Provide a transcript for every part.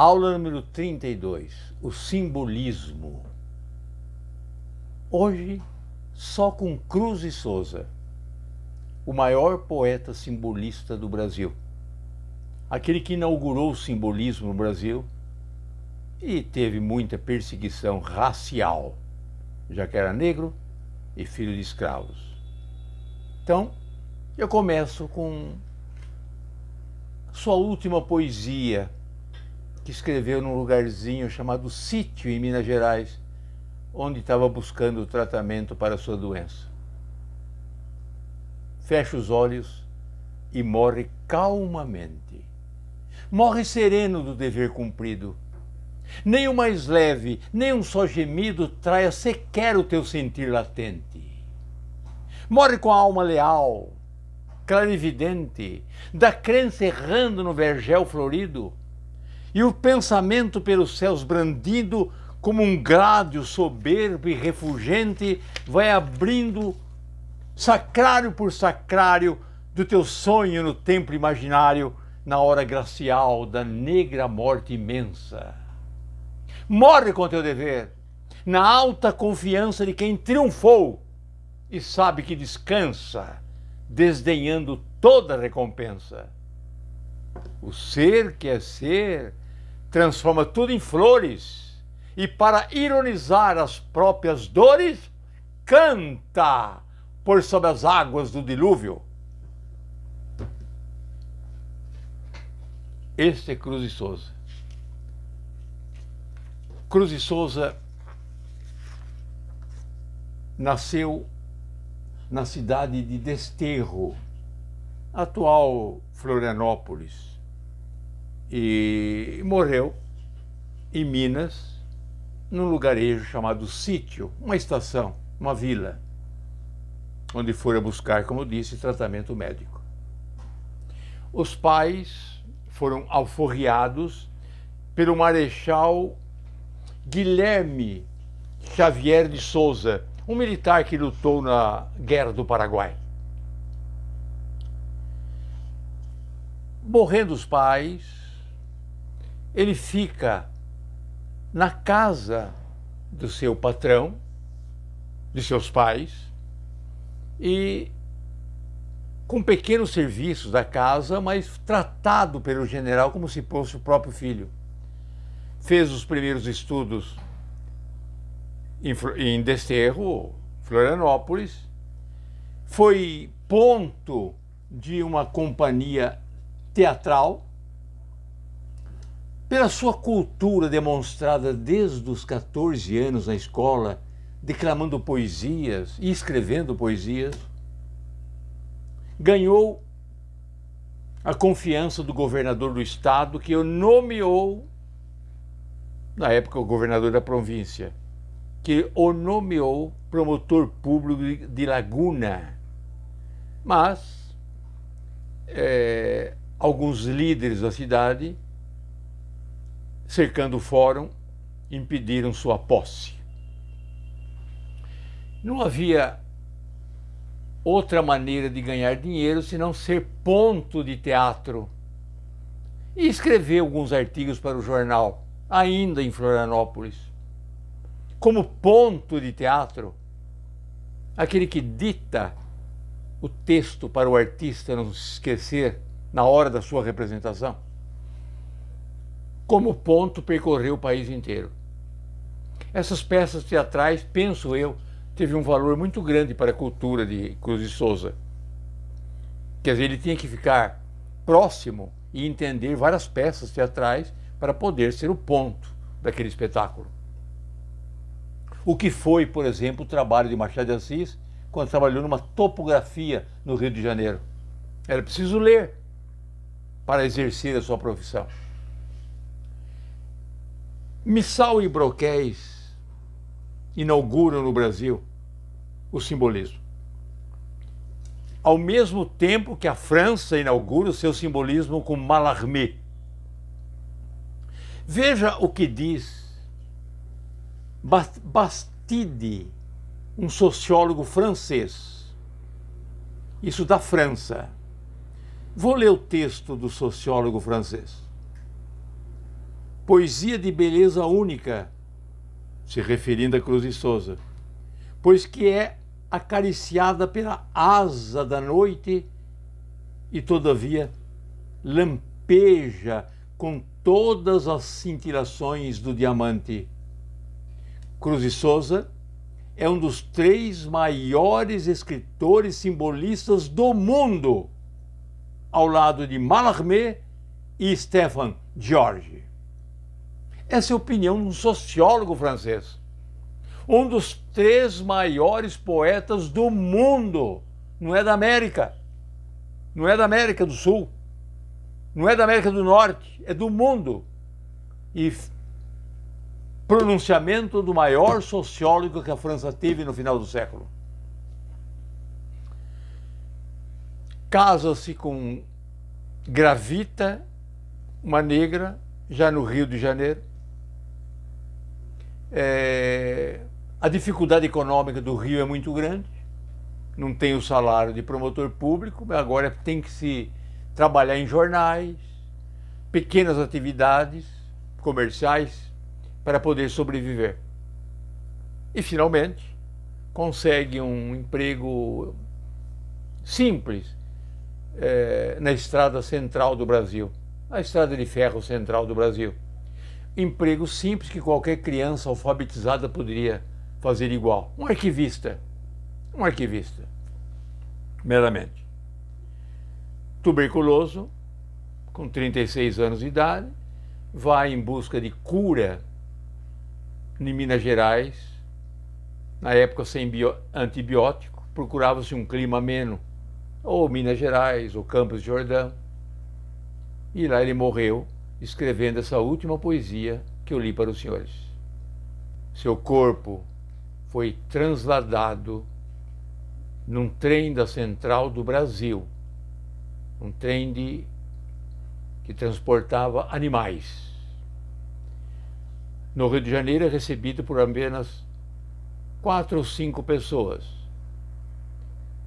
Aula número 32, o simbolismo. Hoje, só com Cruz e Souza, o maior poeta simbolista do Brasil. Aquele que inaugurou o simbolismo no Brasil e teve muita perseguição racial, já que era negro e filho de escravos. Então, eu começo com sua última poesia que escreveu num lugarzinho chamado Sítio, em Minas Gerais, onde estava buscando o tratamento para sua doença. Fecha os olhos e morre calmamente. Morre sereno do dever cumprido. Nem o mais leve, nem um só gemido traia sequer o teu sentir latente. Morre com a alma leal, clarividente, da crença errando no vergel florido e o pensamento pelos céus brandido, como um grádio soberbo e refugente, vai abrindo sacrário por sacrário do teu sonho no templo imaginário, na hora gracial da negra morte imensa. Morre com teu dever, na alta confiança de quem triunfou e sabe que descansa, desdenhando toda recompensa. O ser que é ser transforma tudo em flores e, para ironizar as próprias dores, canta por sobre as águas do dilúvio. Este é Cruz e Souza. Cruz e Souza nasceu na cidade de Desterro, atual Florianópolis e morreu em Minas, num lugarejo chamado Sítio, uma estação, uma vila, onde foram buscar, como disse, tratamento médico. Os pais foram alforriados pelo marechal Guilherme Xavier de Souza, um militar que lutou na Guerra do Paraguai. Morrendo os pais, ele fica na casa do seu patrão, de seus pais, e com pequenos serviços da casa, mas tratado pelo general como se fosse o próprio filho. Fez os primeiros estudos em Desterro, Florianópolis, foi ponto de uma companhia teatral pela sua cultura demonstrada desde os 14 anos na escola, declamando poesias e escrevendo poesias, ganhou a confiança do governador do estado que o nomeou, na época o governador da província, que o nomeou promotor público de Laguna. Mas é, alguns líderes da cidade cercando o fórum, impediram sua posse. Não havia outra maneira de ganhar dinheiro senão ser ponto de teatro. E escrever alguns artigos para o jornal, ainda em Florianópolis. Como ponto de teatro, aquele que dita o texto para o artista não se esquecer na hora da sua representação como ponto percorreu o país inteiro. Essas peças teatrais, penso eu, teve um valor muito grande para a cultura de Cruz de Souza. Quer dizer, ele tinha que ficar próximo e entender várias peças teatrais para poder ser o ponto daquele espetáculo. O que foi, por exemplo, o trabalho de Machado de Assis quando trabalhou numa topografia no Rio de Janeiro. Era preciso ler para exercer a sua profissão. Missal e broquéis inauguram no Brasil o simbolismo. Ao mesmo tempo que a França inaugura o seu simbolismo com Mallarmé. Veja o que diz Bastide, um sociólogo francês, isso da França. Vou ler o texto do sociólogo francês poesia de beleza única, se referindo a Cruz de Souza, pois que é acariciada pela asa da noite e, todavia, lampeja com todas as cintilações do diamante. Cruz de Souza é um dos três maiores escritores simbolistas do mundo, ao lado de Mallarmé e Stefan George. Essa é a opinião de um sociólogo francês. Um dos três maiores poetas do mundo. Não é da América. Não é da América do Sul. Não é da América do Norte. É do mundo. E pronunciamento do maior sociólogo que a França teve no final do século. Casa-se com Gravita, uma negra, já no Rio de Janeiro, é, a dificuldade econômica do Rio é muito grande, não tem o salário de promotor público, agora tem que se trabalhar em jornais, pequenas atividades comerciais para poder sobreviver. E finalmente consegue um emprego simples é, na estrada central do Brasil, a estrada de ferro central do Brasil emprego simples que qualquer criança alfabetizada poderia fazer igual. Um arquivista. Um arquivista. Meramente. Tuberculoso, com 36 anos de idade, vai em busca de cura em Minas Gerais, na época sem antibiótico, procurava-se um clima ameno, ou Minas Gerais, ou Campos de Jordão. E lá ele morreu escrevendo essa última poesia que eu li para os senhores. Seu corpo foi transladado num trem da Central do Brasil, um trem de, que transportava animais. No Rio de Janeiro é recebido por apenas quatro ou cinco pessoas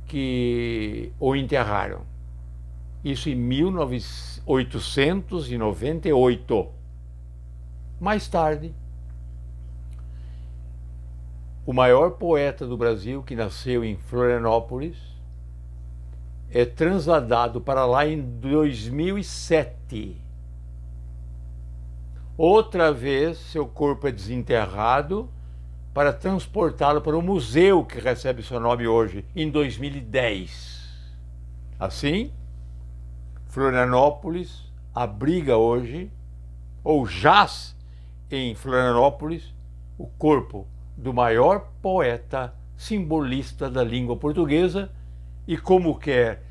que o enterraram. Isso em 1898. Mais tarde, o maior poeta do Brasil, que nasceu em Florianópolis, é transladado para lá em 2007. Outra vez, seu corpo é desenterrado para transportá-lo para o museu que recebe seu nome hoje, em 2010. Assim, Florianópolis abriga hoje, ou jaz em Florianópolis, o corpo do maior poeta simbolista da língua portuguesa e, como quer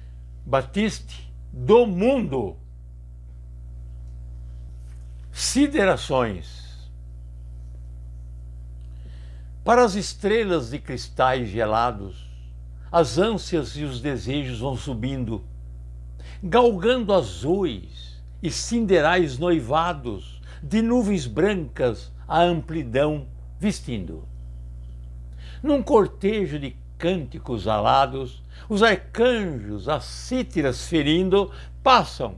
Batiste, do mundo. Siderações. Para as estrelas de cristais gelados, as ânsias e os desejos vão subindo galgando azuis e cinderais noivados, de nuvens brancas a amplidão vestindo. Num cortejo de cânticos alados, os arcanjos, as cítiras ferindo, passam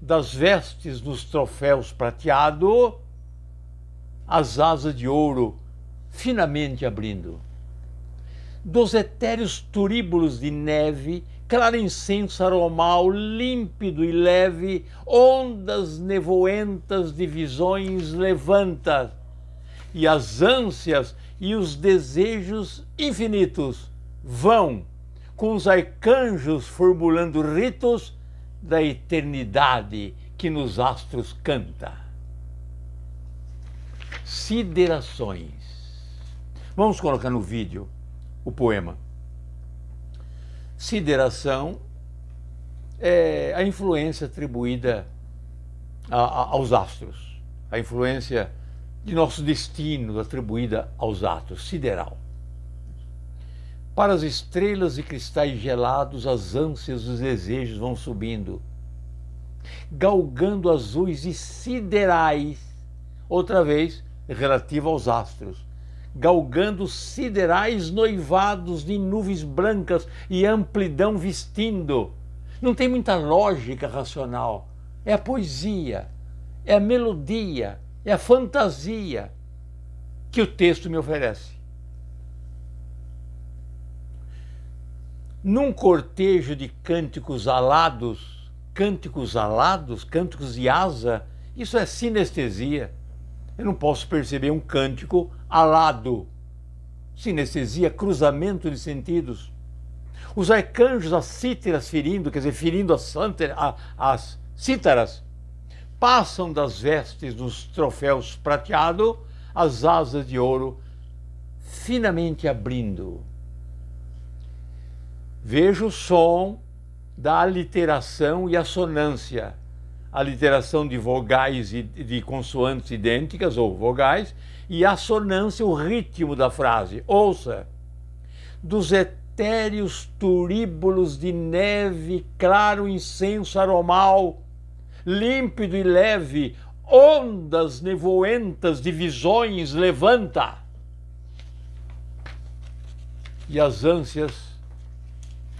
das vestes nos troféus prateado, as asas de ouro finamente abrindo. Dos etéreos turíbulos de neve incenso aromal límpido e leve, ondas nevoentas de visões levanta, e as ânsias e os desejos infinitos vão, com os arcanjos formulando ritos da eternidade que nos astros canta. Siderações. Vamos colocar no vídeo o poema sideração é a influência atribuída a, a, aos astros, a influência de nosso destino atribuída aos astros, sideral. Para as estrelas e cristais gelados, as ânsias os desejos vão subindo, galgando azuis e siderais, outra vez relativa aos astros galgando siderais noivados de nuvens brancas e amplidão vestindo. Não tem muita lógica racional. É a poesia, é a melodia, é a fantasia que o texto me oferece. Num cortejo de cânticos alados, cânticos alados, cânticos de asa, isso é sinestesia. Eu não posso perceber um cântico alado, sinestesia, cruzamento de sentidos. Os arcanjos, as cítaras ferindo, quer dizer, ferindo as, a, as cítaras, passam das vestes dos troféus prateado as asas de ouro, finamente abrindo. Veja o som da aliteração e assonância aliteração de vogais e de consoantes idênticas ou vogais e a sonância, o ritmo da frase. Ouça: dos etéreos turíbulos de neve, claro incenso aromal, límpido e leve, ondas nevoentas de visões levanta. E as ânsias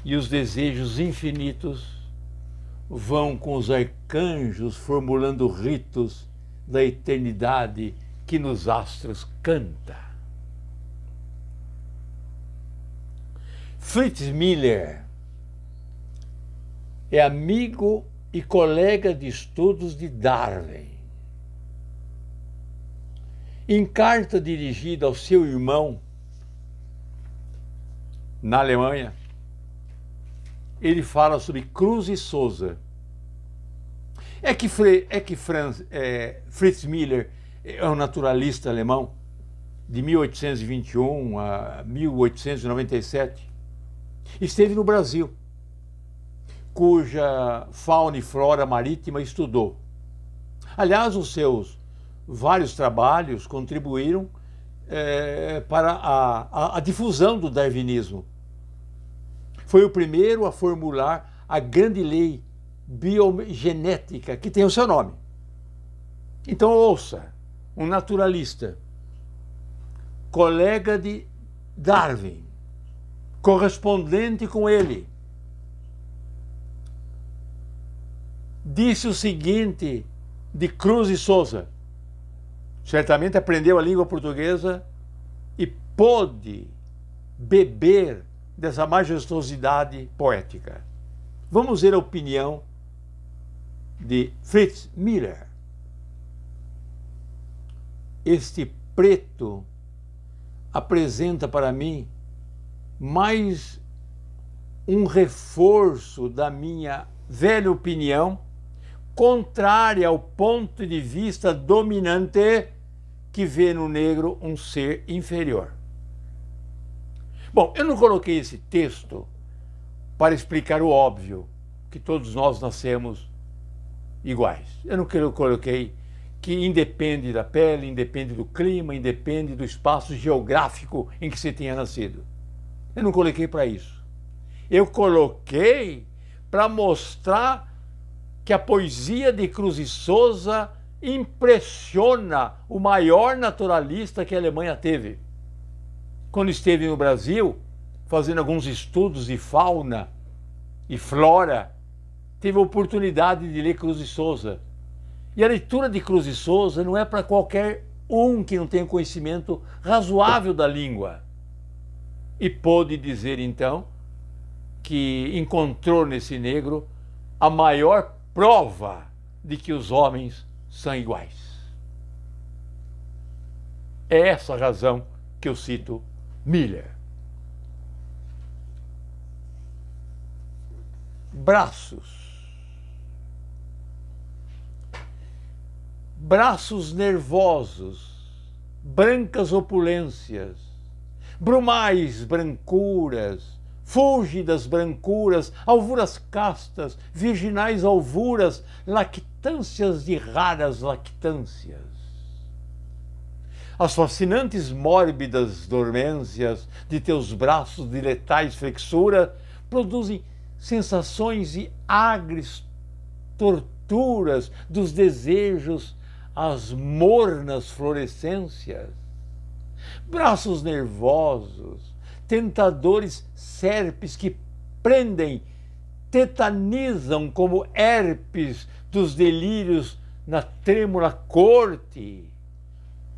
e os desejos infinitos vão com os arcanjos formulando ritos da eternidade que nos astros canta. Fritz Miller é amigo e colega de estudos de Darwin. Em carta dirigida ao seu irmão na Alemanha, ele fala sobre Cruz e Souza. É que, Fre, é que Franz, é, Fritz Miller é um naturalista alemão de 1821 a 1897. Esteve no Brasil, cuja fauna e flora marítima estudou. Aliás, os seus vários trabalhos contribuíram é, para a, a, a difusão do darwinismo. Foi o primeiro a formular a grande lei biogenética, que tem o seu nome. Então, ouça, um naturalista, colega de Darwin, correspondente com ele, disse o seguinte de Cruz e Souza. Certamente aprendeu a língua portuguesa e pôde beber dessa majestosidade poética. Vamos ver a opinião de Fritz Miller. Este preto apresenta para mim mais um reforço da minha velha opinião, contrária ao ponto de vista dominante que vê no negro um ser inferior. Bom, eu não coloquei esse texto para explicar o óbvio, que todos nós nascemos iguais. Eu não coloquei que independe da pele, independe do clima, independe do espaço geográfico em que se tenha nascido. Eu não coloquei para isso. Eu coloquei para mostrar que a poesia de Cruz e Souza impressiona o maior naturalista que a Alemanha teve quando esteve no Brasil, fazendo alguns estudos de fauna e flora, teve a oportunidade de ler Cruz de Souza. E a leitura de Cruz de Souza não é para qualquer um que não tenha conhecimento razoável da língua. E pôde dizer então que encontrou nesse negro a maior prova de que os homens são iguais. É essa a razão que eu cito milha. Braços. Braços nervosos, brancas opulências, brumais brancuras, fúlgidas brancuras, alvuras castas, virginais alvuras, lactâncias de raras lactâncias as fascinantes mórbidas dormências de teus braços de letais flexura produzem sensações e agres torturas dos desejos às mornas florescências. Braços nervosos, tentadores serpes que prendem, tetanizam como herpes dos delírios na trêmula corte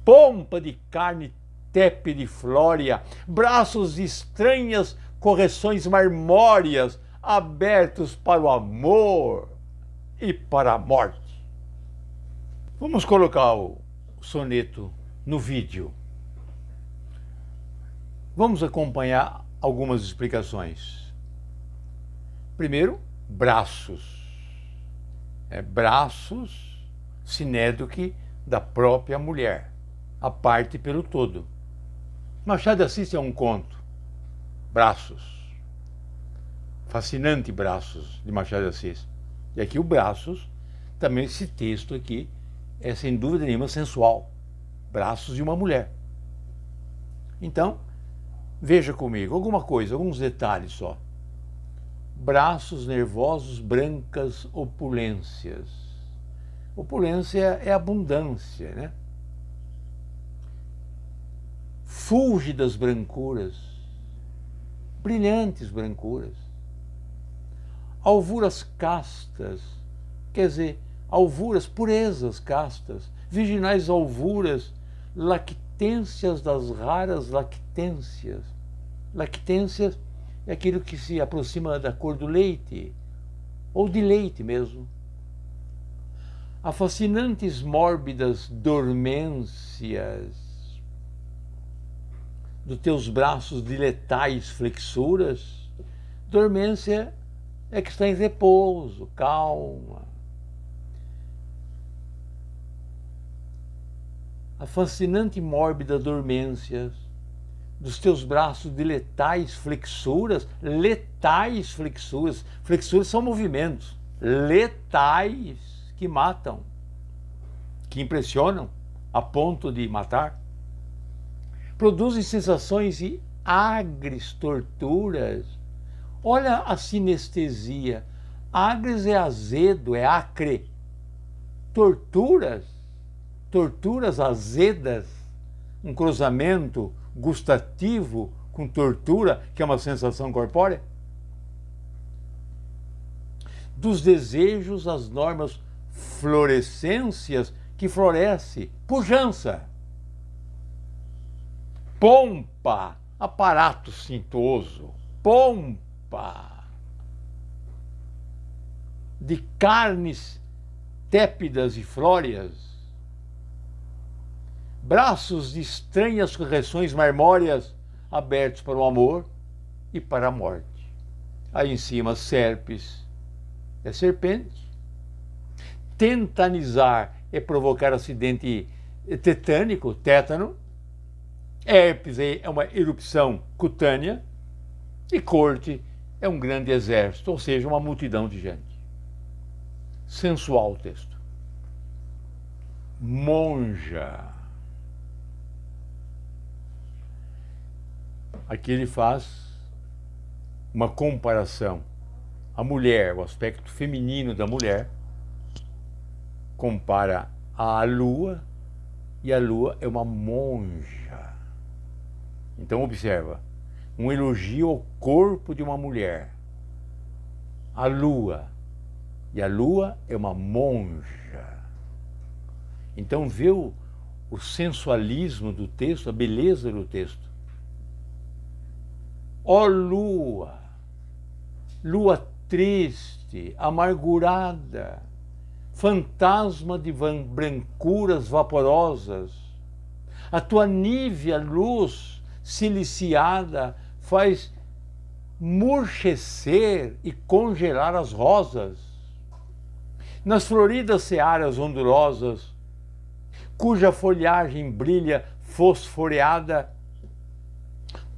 pompa de carne tepe de flória, braços de estranhas correções marmórias, abertos para o amor e para a morte. Vamos colocar o soneto no vídeo. Vamos acompanhar algumas explicações. Primeiro, braços. É braços sinédoque da própria mulher a parte pelo todo. Machado de Assis é um conto. Braços. Fascinante Braços, de Machado de Assis. E aqui o Braços, também esse texto aqui, é sem dúvida nenhuma sensual. Braços de uma mulher. Então, veja comigo alguma coisa, alguns detalhes só. Braços nervosos, brancas opulências. Opulência é abundância, né? fúlgidas brancuras, brilhantes brancuras, alvuras castas, quer dizer, alvuras, purezas castas, virginais alvuras, lactências das raras lactências. Lactências é aquilo que se aproxima da cor do leite, ou de leite mesmo. A fascinantes mórbidas dormências, dos teus braços de letais flexuras, dormência é que está em repouso, calma. A fascinante mórbida dormência dos teus braços de letais flexuras, letais flexuras, flexuras são movimentos, letais que matam, que impressionam a ponto de matar produzem sensações e agres torturas. Olha a sinestesia. Agres é azedo, é acre. Torturas, torturas azedas, um cruzamento gustativo com tortura, que é uma sensação corpórea. Dos desejos as normas florescências que floresce, pujança pompa, aparato cintoso, pompa de carnes tépidas e flóreas, braços de estranhas correções marmóreas, abertos para o amor e para a morte. Aí em cima, serpes é serpente. Tentanizar é provocar acidente tetânico, tétano. Herpes é, é uma erupção cutânea e corte é um grande exército, ou seja, uma multidão de gente. Sensual o texto. Monja. Aqui ele faz uma comparação. A mulher, o aspecto feminino da mulher, compara a lua e a lua é uma monja. Então observa, um elogio ao corpo de uma mulher, a lua, e a lua é uma monja. Então vê o, o sensualismo do texto, a beleza do texto. Ó oh, lua, lua triste, amargurada, fantasma de brancuras vaporosas, a tua nívea luz siliciada faz murchecer e congelar as rosas. Nas floridas searas ondulosas, cuja folhagem brilha fosforeada,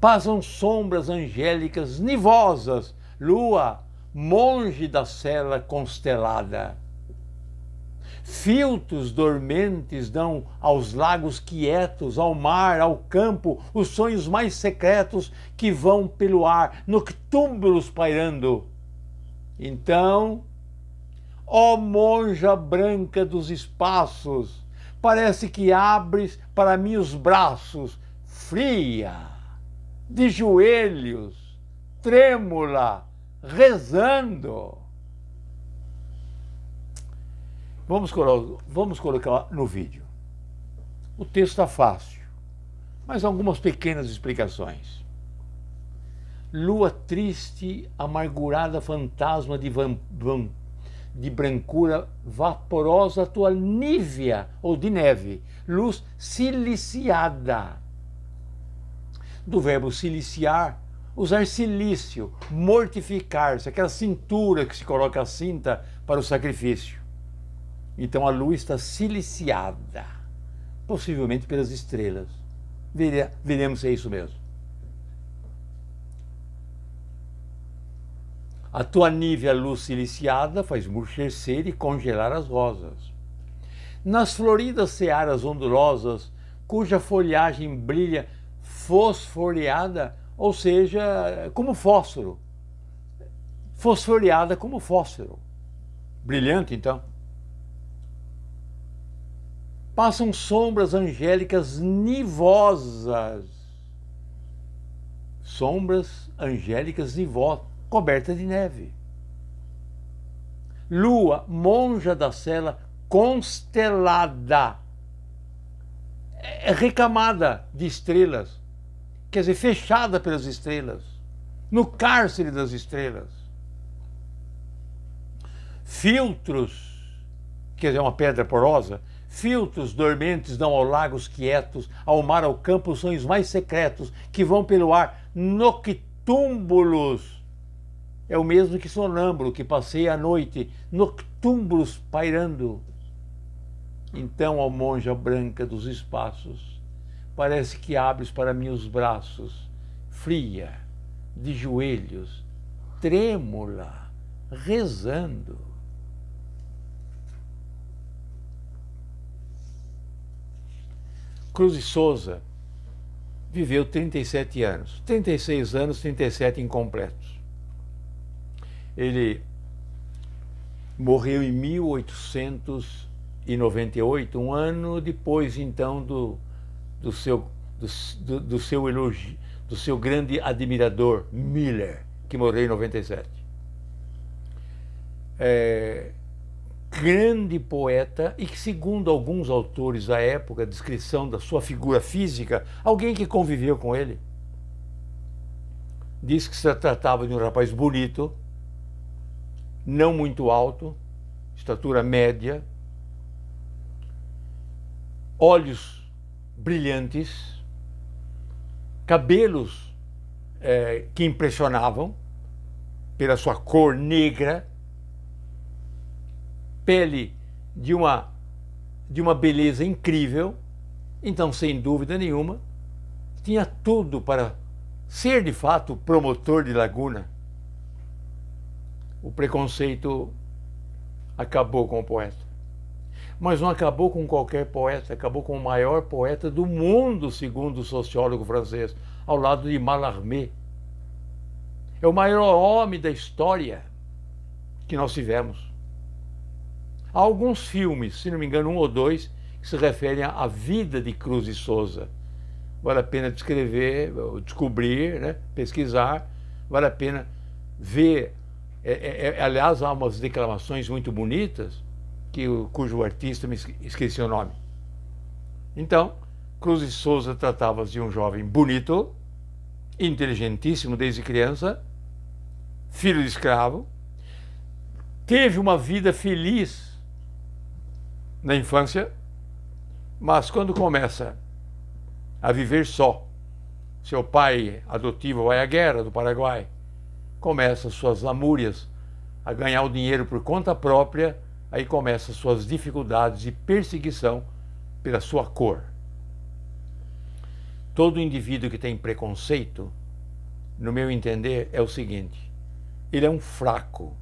passam sombras angélicas nivosas, lua, monge da cela constelada. Filtros dormentes dão aos lagos quietos, ao mar, ao campo, os sonhos mais secretos que vão pelo ar, noctúmbulos pairando. Então, ó monja branca dos espaços, parece que abres para mim os braços, fria, de joelhos, trêmula, rezando. Vamos, vamos colocar no vídeo. O texto está fácil, mas algumas pequenas explicações. Lua triste, amargurada fantasma de, van, van, de brancura vaporosa, tua nívea ou de neve, luz siliciada. Do verbo siliciar, usar silício, mortificar-se, aquela cintura que se coloca a cinta para o sacrifício. Então a Lua está siliciada, possivelmente pelas estrelas. veremos se é isso mesmo. A tua nívea luz siliciada faz murchecer e congelar as rosas. Nas floridas searas ondulosas, cuja folhagem brilha fosforeada, ou seja, como fósforo. Fosforeada como fósforo. Brilhante, então passam sombras angélicas nivosas. Sombras angélicas nivosas, cobertas de neve. Lua, monja da cela, constelada, é recamada de estrelas, quer dizer, fechada pelas estrelas, no cárcere das estrelas. Filtros, quer dizer, uma pedra porosa, Filtros dormentes dão ao lagos quietos, ao mar, ao campo, sonhos mais secretos que vão pelo ar noctúmbulos. É o mesmo que sonâmbulo que passei à noite, noctúmbulos pairando. Então, ó monja branca dos espaços, parece que abres para mim os braços, fria, de joelhos, trêmula, rezando. Cruz de Souza viveu 37 anos, 36 anos, 37 incompletos. Ele morreu em 1898, um ano depois então do, do seu do, do, seu elogio, do seu grande admirador Miller, que morreu em 97. É, grande poeta e que, segundo alguns autores da época, a descrição da sua figura física, alguém que conviveu com ele, diz que se tratava de um rapaz bonito, não muito alto, estatura média, olhos brilhantes, cabelos é, que impressionavam pela sua cor negra pele de uma, de uma beleza incrível, então, sem dúvida nenhuma, tinha tudo para ser de fato promotor de Laguna. O preconceito acabou com o poeta. Mas não acabou com qualquer poeta, acabou com o maior poeta do mundo, segundo o sociólogo francês, ao lado de Mallarmé. É o maior homem da história que nós tivemos. Há alguns filmes, se não me engano, um ou dois, que se referem à vida de Cruz e Souza. Vale a pena descrever, descobrir, né? pesquisar, vale a pena ver. É, é, é aliás, há umas declamações muito bonitas, que, cujo artista me esqueci o nome. Então, Cruz e Souza tratava-se de um jovem bonito, inteligentíssimo desde criança, filho de escravo, teve uma vida feliz na infância, mas quando começa a viver só, seu pai adotivo vai à guerra do Paraguai, começa suas lamúrias a ganhar o dinheiro por conta própria, aí começa suas dificuldades e perseguição pela sua cor. Todo indivíduo que tem preconceito, no meu entender, é o seguinte: ele é um fraco,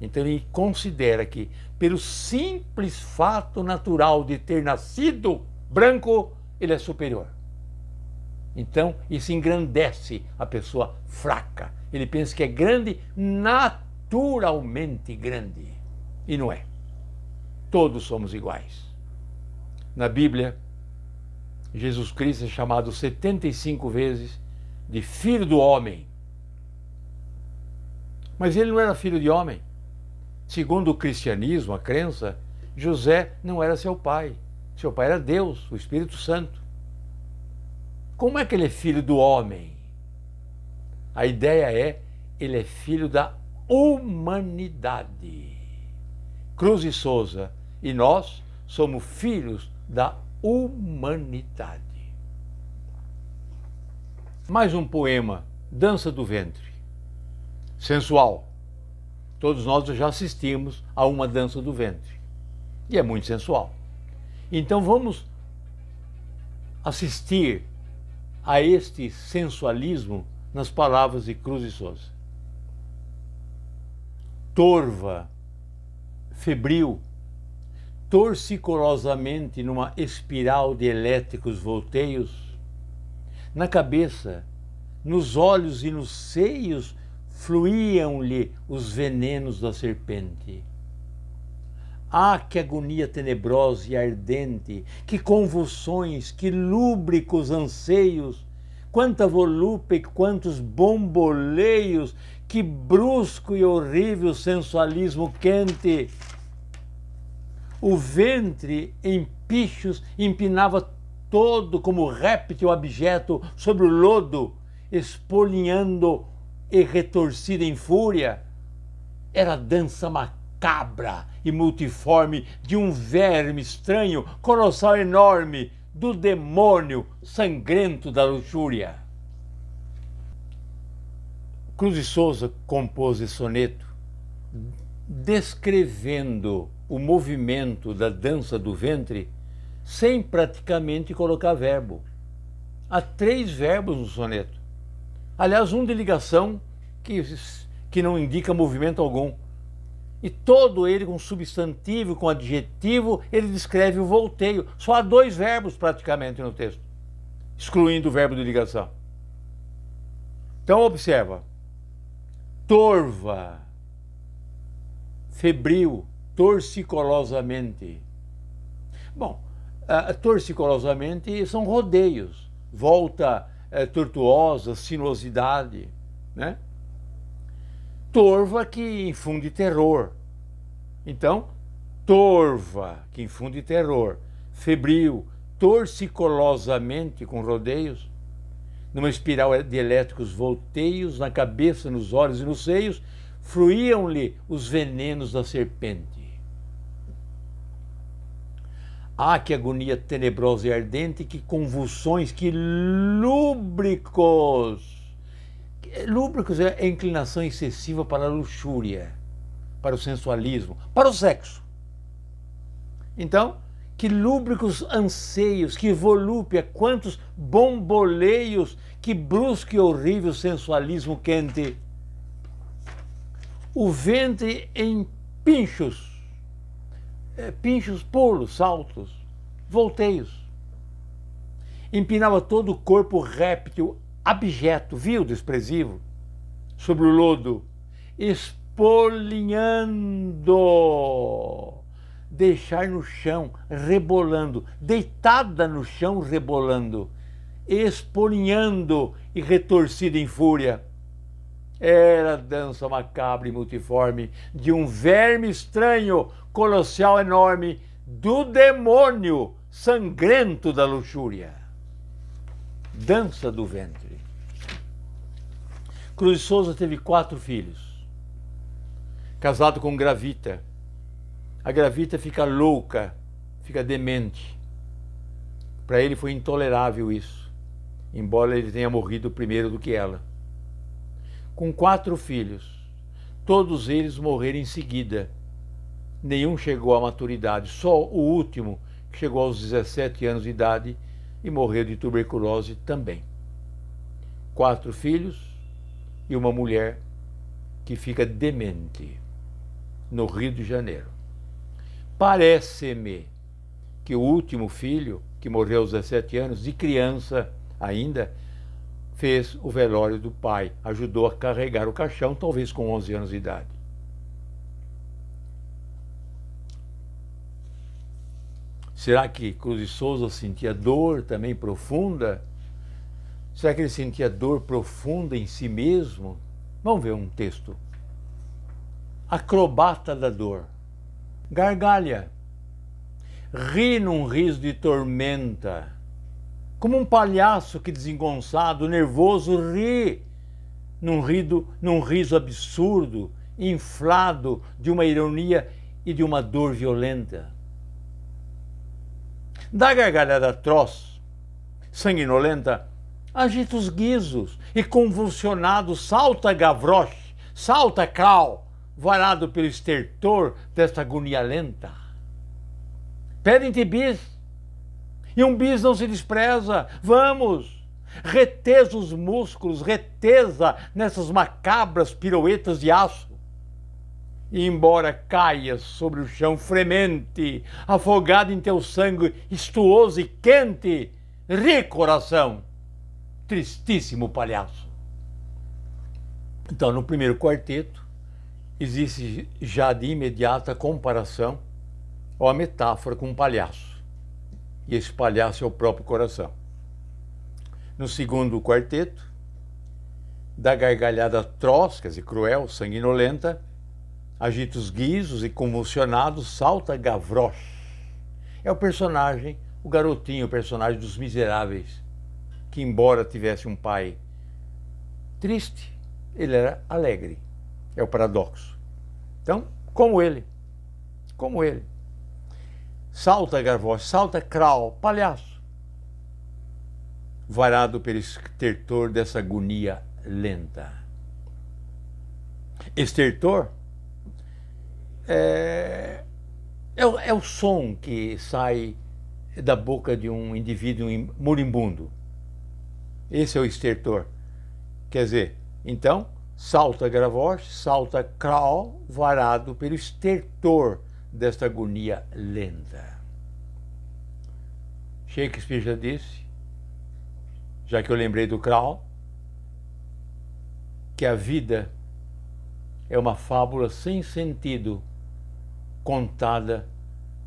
então ele considera que, pelo simples fato natural de ter nascido branco, ele é superior. Então isso engrandece a pessoa fraca. Ele pensa que é grande naturalmente grande. E não é. Todos somos iguais. Na Bíblia, Jesus Cristo é chamado 75 vezes de filho do homem. Mas ele não era filho de homem. Segundo o cristianismo, a crença, José não era seu pai. Seu pai era Deus, o Espírito Santo. Como é que ele é filho do homem? A ideia é ele é filho da humanidade. Cruz e Souza e nós somos filhos da humanidade. Mais um poema, Dança do Ventre. Sensual. Todos nós já assistimos a uma dança do ventre. E é muito sensual. Então vamos assistir a este sensualismo nas palavras de Cruz e Souza. Torva, febril, torcicolosamente numa espiral de elétricos volteios, na cabeça, nos olhos e nos seios fluíam-lhe os venenos da serpente. Ah, que agonia tenebrosa e ardente, que convulsões, que lúbricos anseios, quanta volúpia e quantos bomboleios, que brusco e horrível sensualismo quente. O ventre em pichos empinava todo como réptil abjeto sobre o lodo, espolinhando e retorcida em fúria, era a dança macabra e multiforme de um verme estranho, colossal enorme, do demônio sangrento da luxúria. Cruz de Souza compôs esse soneto descrevendo o movimento da dança do ventre sem praticamente colocar verbo. Há três verbos no soneto. Aliás, um de ligação que, que não indica movimento algum. E todo ele com substantivo, com adjetivo, ele descreve o volteio. Só há dois verbos praticamente no texto, excluindo o verbo de ligação. Então observa. Torva, febril, torcicolosamente. Bom, uh, torcicolosamente são rodeios. Volta é, tortuosa, sinuosidade, né? Torva que infunde terror. Então, torva que infunde terror, febril, torcicolosamente com rodeios, numa espiral de elétricos volteios na cabeça, nos olhos e nos seios, fluíam-lhe os venenos da serpente. Ah, que agonia tenebrosa e ardente, que convulsões, que lúbricos! Eh, lúbricos é a inclinação excessiva para a luxúria, para o sensualismo, para o sexo. Então, que lúbricos anseios, que volúpia, quantos bomboleios, que brusco e horrível sensualismo quente. O ventre em pinchos é, pinchos, pulos, saltos, volteios. Empinava todo o corpo réptil, abjeto, vil, desprezível, sobre o lodo, espolinhando, deixar no chão, rebolando, deitada no chão, rebolando, espolinhando e retorcida em fúria era a dança macabra e multiforme de um verme estranho, colossal enorme, do demônio sangrento da luxúria. Dança do ventre. Cruz Souza teve quatro filhos. Casado com Gravita. A Gravita fica louca, fica demente. Para ele foi intolerável isso, embora ele tenha morrido primeiro do que ela com quatro filhos. Todos eles morreram em seguida. Nenhum chegou à maturidade, só o último, que chegou aos 17 anos de idade e morreu de tuberculose também. Quatro filhos e uma mulher que fica demente no Rio de Janeiro. Parece-me que o último filho, que morreu aos 17 anos, de criança ainda, fez o velório do pai, ajudou a carregar o caixão, talvez com 11 anos de idade. Será que Cruz de Souza sentia dor também profunda? Será que ele sentia dor profunda em si mesmo? Vamos ver um texto. Acrobata da dor. Gargalha. Ri num riso de tormenta como um palhaço que desengonçado, nervoso, ri num, rido, num riso absurdo, inflado de uma ironia e de uma dor violenta. Da gargalhada atroz, sanguinolenta, agita os guizos e convulsionado salta gavroche, salta cal, varado pelo estertor desta agonia lenta. Pedem-te bis, e um bis não se despreza. Vamos! Reteza os músculos, reteza nessas macabras piruetas de aço. E embora caias sobre o chão fremente, afogado em teu sangue estuoso e quente, ri coração, tristíssimo palhaço. Então, no primeiro quarteto, existe já de imediata comparação ou a metáfora com um palhaço e espalhar seu próprio coração. No segundo quarteto, da gargalhada troscas e cruel, sanguinolenta, agita os guizos e convulsionado salta Gavroche. É o personagem, o garotinho, o personagem dos miseráveis, que embora tivesse um pai triste, ele era alegre. É o paradoxo. Então, como ele, como ele. Salta, garvó, salta, Kral, palhaço. Varado pelo estertor dessa agonia lenta. Estertor é, é, é o som que sai da boca de um indivíduo moribundo. Esse é o estertor. Quer dizer, então, salta gravós, salta Kral, varado pelo estertor desta agonia lenta. Shakespeare já disse, já que eu lembrei do Kral, que a vida é uma fábula sem sentido contada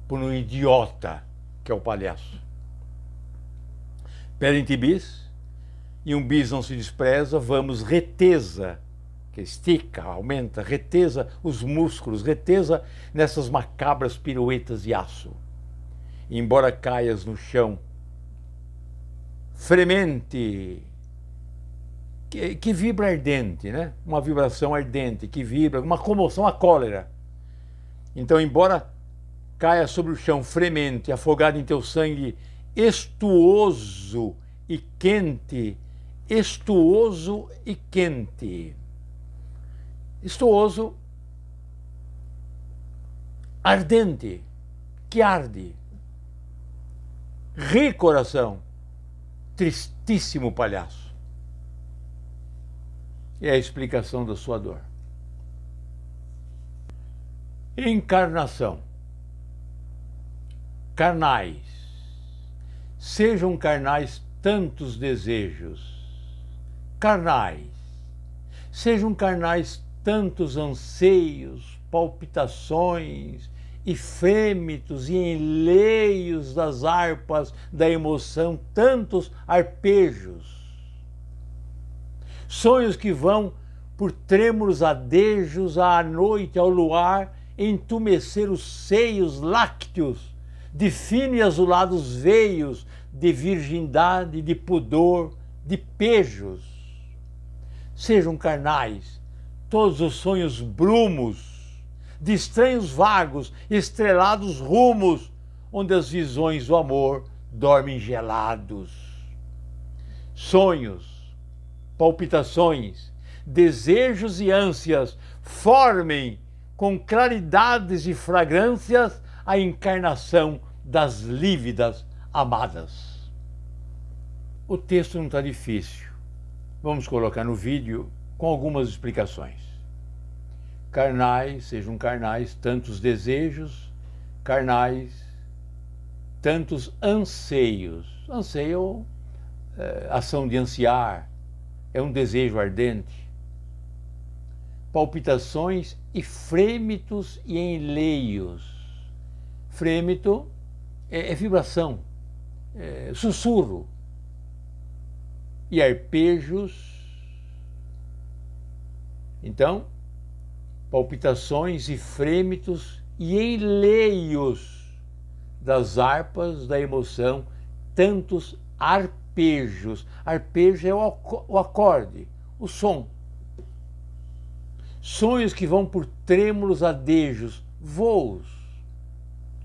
por um idiota que é o palhaço. Pedem-te bis e um bis não se despreza, vamos reteza estica, aumenta, reteza os músculos, reteza nessas macabras piruetas de aço. E embora caias no chão, fremente, que, que, vibra ardente, né? Uma vibração ardente, que vibra, uma comoção, a cólera. Então, embora caia sobre o chão fremente, afogado em teu sangue estuoso e quente, estuoso e quente estuoso, ardente, que arde. Ri, coração, tristíssimo palhaço. É a explicação da sua dor. Encarnação. Carnais. Sejam carnais tantos desejos. Carnais. Sejam carnais tantos anseios, palpitações, e fêmitos e enleios das harpas da emoção, tantos arpejos. Sonhos que vão por trêmulos adejos à noite, ao luar, entumecer os seios lácteos, de fino e azulados veios, de virgindade, de pudor, de pejos. Sejam carnais, todos os sonhos brumos, de estranhos vagos, estrelados rumos, onde as visões do amor dormem gelados. Sonhos, palpitações, desejos e ânsias formem com claridades e fragrâncias a encarnação das lívidas amadas. O texto não está difícil. Vamos colocar no vídeo com algumas explicações. Carnais, sejam carnais tantos desejos, carnais tantos anseios. Anseio, é, ação de ansiar, é um desejo ardente. Palpitações e frêmitos e enleios. Frêmito é, é vibração, é, sussurro. E arpejos então, palpitações e frêmitos e enleios das harpas da emoção, tantos arpejos. Arpejo é o acorde, o som. Sonhos que vão por trêmulos adejos, voos,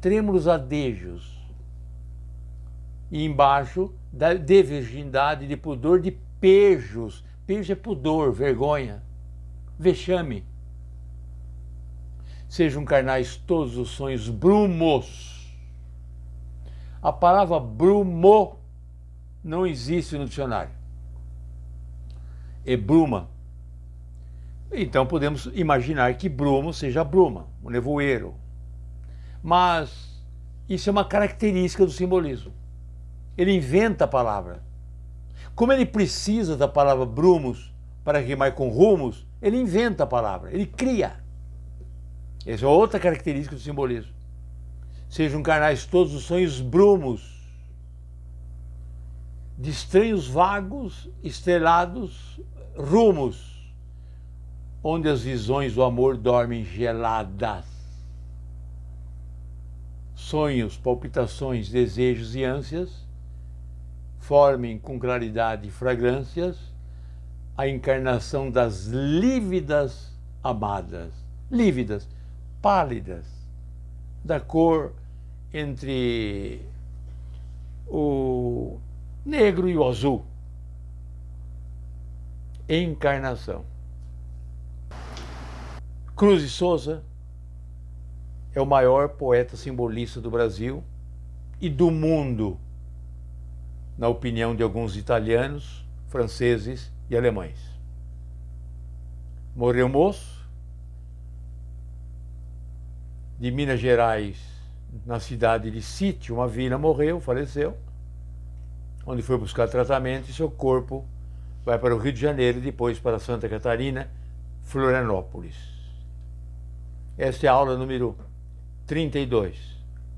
trêmulos adejos. E embaixo, de virgindade, de pudor, de pejos. Pejo é pudor, vergonha vexame. Sejam carnais todos os sonhos brumos. A palavra brumo não existe no dicionário. É bruma. Então podemos imaginar que brumo seja bruma, o um nevoeiro. Mas isso é uma característica do simbolismo. Ele inventa a palavra. Como ele precisa da palavra brumos para rimar com rumos, ele inventa a palavra, ele cria. Essa é outra característica do simbolismo. Sejam carnais todos os sonhos brumos, de estranhos vagos, estrelados rumos, onde as visões do amor dormem geladas. Sonhos, palpitações, desejos e ânsias formem com claridade fragrâncias a encarnação das lívidas amadas, lívidas, pálidas, da cor entre o negro e o azul. Encarnação. Cruz de Souza é o maior poeta simbolista do Brasil e do mundo, na opinião de alguns italianos, franceses de alemães. Morreu moço, de Minas Gerais, na cidade de Sítio, uma vila, morreu, faleceu, onde foi buscar tratamento e seu corpo vai para o Rio de Janeiro, depois para Santa Catarina, Florianópolis. Esta é a aula número 32,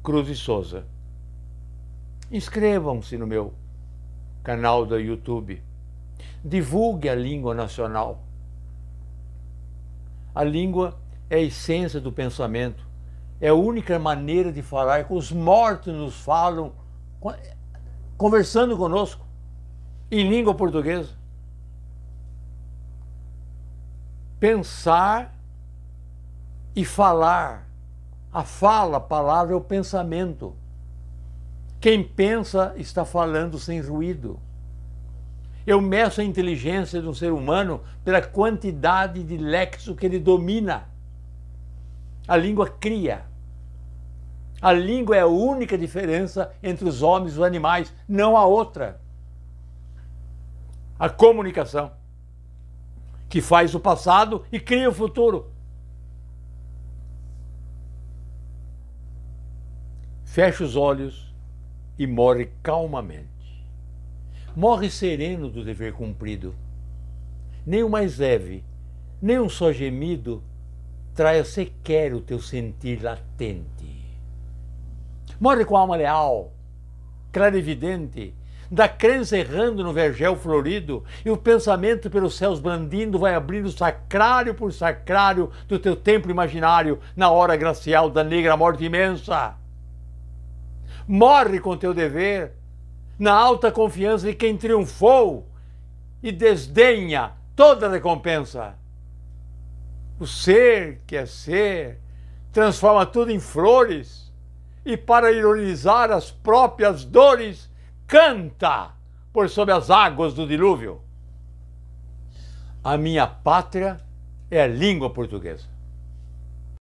Cruz e Souza. Inscrevam-se no meu canal do YouTube divulgue a língua nacional. A língua é a essência do pensamento, é a única maneira de falar os mortos nos falam conversando conosco em língua portuguesa. Pensar e falar. A fala, a palavra é o pensamento. Quem pensa está falando sem ruído. Eu meço a inteligência de um ser humano pela quantidade de lexo que ele domina. A língua cria. A língua é a única diferença entre os homens e os animais, não há outra. A comunicação, que faz o passado e cria o futuro. Fecha os olhos e morre calmamente morre sereno do dever cumprido. Nem o mais leve, nem um só gemido traia sequer o teu sentir latente. Morre com a alma leal, clara evidente, da crença errando no vergel florido, e o pensamento pelos céus brandindo vai abrindo sacrário por sacrário do teu templo imaginário na hora gracial da negra morte imensa. Morre com teu dever, na alta confiança de quem triunfou e desdenha toda recompensa. O ser que é ser transforma tudo em flores e, para ironizar as próprias dores, canta por sob as águas do dilúvio. A minha pátria é a língua portuguesa.